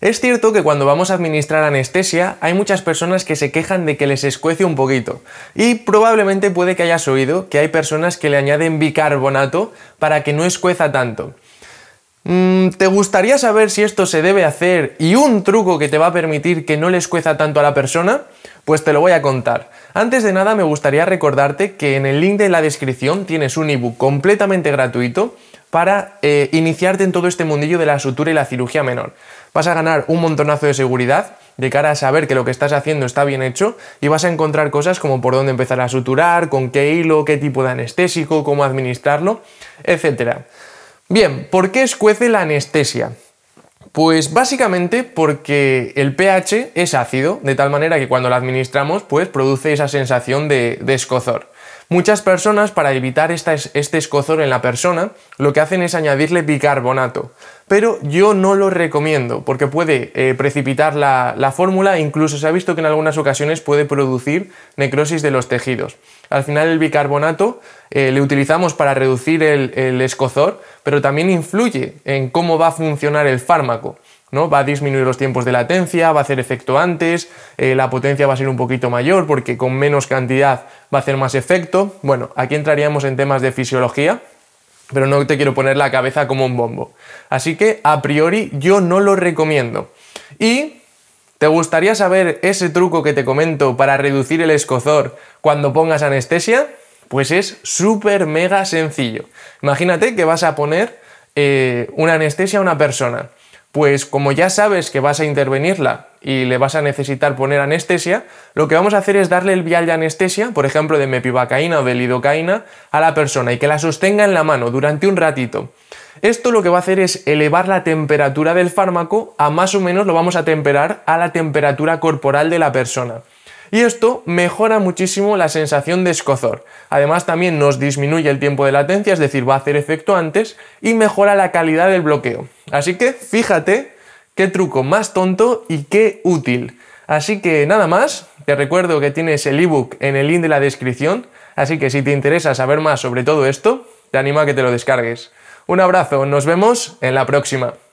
Es cierto que cuando vamos a administrar anestesia hay muchas personas que se quejan de que les escuece un poquito y probablemente puede que hayas oído que hay personas que le añaden bicarbonato para que no escueza tanto. Mm, ¿Te gustaría saber si esto se debe hacer y un truco que te va a permitir que no les escueza tanto a la persona? Pues te lo voy a contar. Antes de nada me gustaría recordarte que en el link de la descripción tienes un ebook completamente gratuito para eh, iniciarte en todo este mundillo de la sutura y la cirugía menor. Vas a ganar un montonazo de seguridad de cara a saber que lo que estás haciendo está bien hecho y vas a encontrar cosas como por dónde empezar a suturar, con qué hilo, qué tipo de anestésico, cómo administrarlo, etc. Bien, ¿por qué escuece la anestesia? Pues básicamente porque el pH es ácido, de tal manera que cuando la administramos, pues produce esa sensación de, de escozor. Muchas personas, para evitar este escozor en la persona, lo que hacen es añadirle bicarbonato. Pero yo no lo recomiendo porque puede eh, precipitar la, fórmula fórmula, e incluso se ha visto que en algunas ocasiones puede producir necrosis de los tejidos. Al final el bicarbonato eh, le utilizamos para reducir el escozor, pero también influye en cómo va a funcionar el fármaco. Va a disminuir los tiempos de latencia, va a hacer efecto antes, eh, la potencia va a ser un poquito mayor porque con menos cantidad va a hacer más efecto. Bueno, aquí entraríamos en temas de fisiología, pero no te quiero poner la cabeza como un bombo. Así que a priori yo no lo recomiendo. Y ¿Te gustaría saber ese truco que te comento para reducir el escozor cuando pongas anestesia? Pues es súper mega sencillo. Imagínate que vas a poner eh, una anestesia a una persona pues como ya sabes que vas a intervenirla y le vas a necesitar poner anestesia, lo que vamos a hacer es darle el vial de anestesia, por ejemplo de mepivacaína o de lidocaína, a la persona y que la sostenga en la mano durante un ratito. Esto lo que va a hacer es elevar la temperatura del fármaco a más o menos lo vamos a temperar a la temperatura corporal de la persona y esto mejora muchísimo la sensación de escozor. Además también nos disminuye el tiempo de latencia, es decir, va a hacer efecto antes y mejora la calidad del bloqueo. Así que fíjate qué truco más tonto y qué útil. Así que nada más, te recuerdo que tienes el ebook en el link de la descripción, así que si te interesa saber más sobre todo esto, te animo a que te lo descargues. Un abrazo, nos vemos en la próxima.